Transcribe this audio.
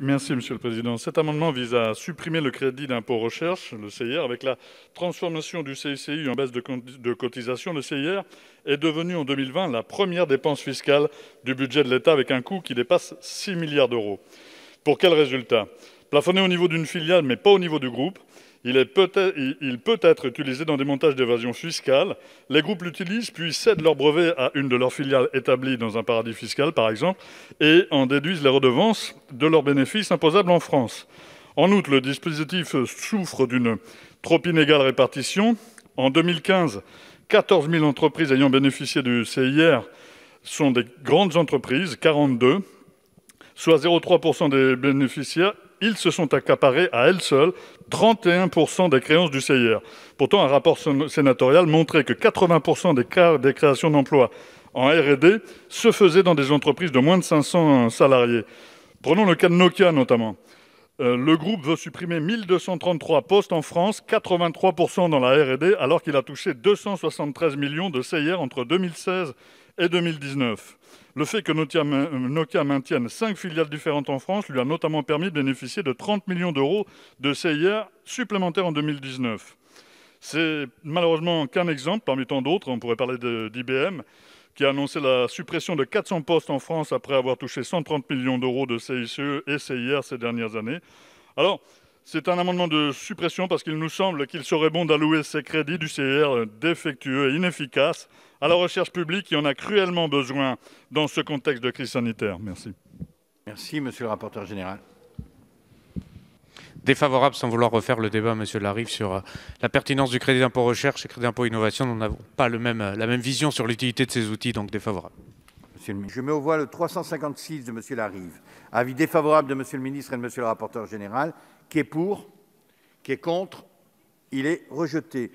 Merci, Monsieur le Président. Cet amendement vise à supprimer le crédit d'impôt recherche, le CIR, avec la transformation du CICI en baisse de cotisation. Le CIR est devenu en 2020 la première dépense fiscale du budget de l'État, avec un coût qui dépasse 6 milliards d'euros. Pour quel résultat Plafonné au niveau d'une filiale, mais pas au niveau du groupe, il, peut peut être utilisé dans des montages d'évasion fiscale. Les groupes l'utilisent puis cèdent leur brevet à une de leurs filiales établies dans un paradis fiscal, par exemple, et en déduisent les redevances de leurs bénéfices imposables en France. En outre, le dispositif souffre d'une trop inégale répartition. En 2015, 14 000 entreprises ayant bénéficié du CIR sont des grandes entreprises, 42, soit 0,3% des bénéficiaires ils se sont accaparés à elles seules 31% des créances du CIR. Pourtant, un rapport sénatorial montrait que 80% des, des créations d'emplois en RD se faisaient dans des entreprises de moins de 500 salariés. Prenons le cas de Nokia notamment. Euh, le groupe veut supprimer 1233 postes en France, 83% dans la RD, alors qu'il a touché 273 millions de CIR entre 2016 et 2019. Le fait que euh, Nokia maintienne cinq filiales différentes en France lui a notamment permis de bénéficier de 30 millions d'euros de CIR supplémentaires en 2019. C'est malheureusement qu'un exemple parmi tant d'autres, on pourrait parler d'IBM, qui a annoncé la suppression de 400 postes en France après avoir touché 130 millions d'euros de CICE et CIR ces dernières années. Alors, c'est un amendement de suppression parce qu'il nous semble qu'il serait bon d'allouer ces crédits du CIR défectueux et inefficaces à la recherche publique qui en a cruellement besoin dans ce contexte de crise sanitaire. Merci. Merci, Monsieur le rapporteur général défavorable, sans vouloir refaire le débat, Monsieur Larive, sur euh, la pertinence du crédit d'impôt recherche et crédit d'impôt innovation. Nous n'avons pas euh, la même vision sur l'utilité de ces outils, donc défavorable. Monsieur Je mets au voile le 356 de Monsieur Larive. Avis défavorable de Monsieur le ministre et de Monsieur le rapporteur général, qui est pour, qui est contre. Il est rejeté.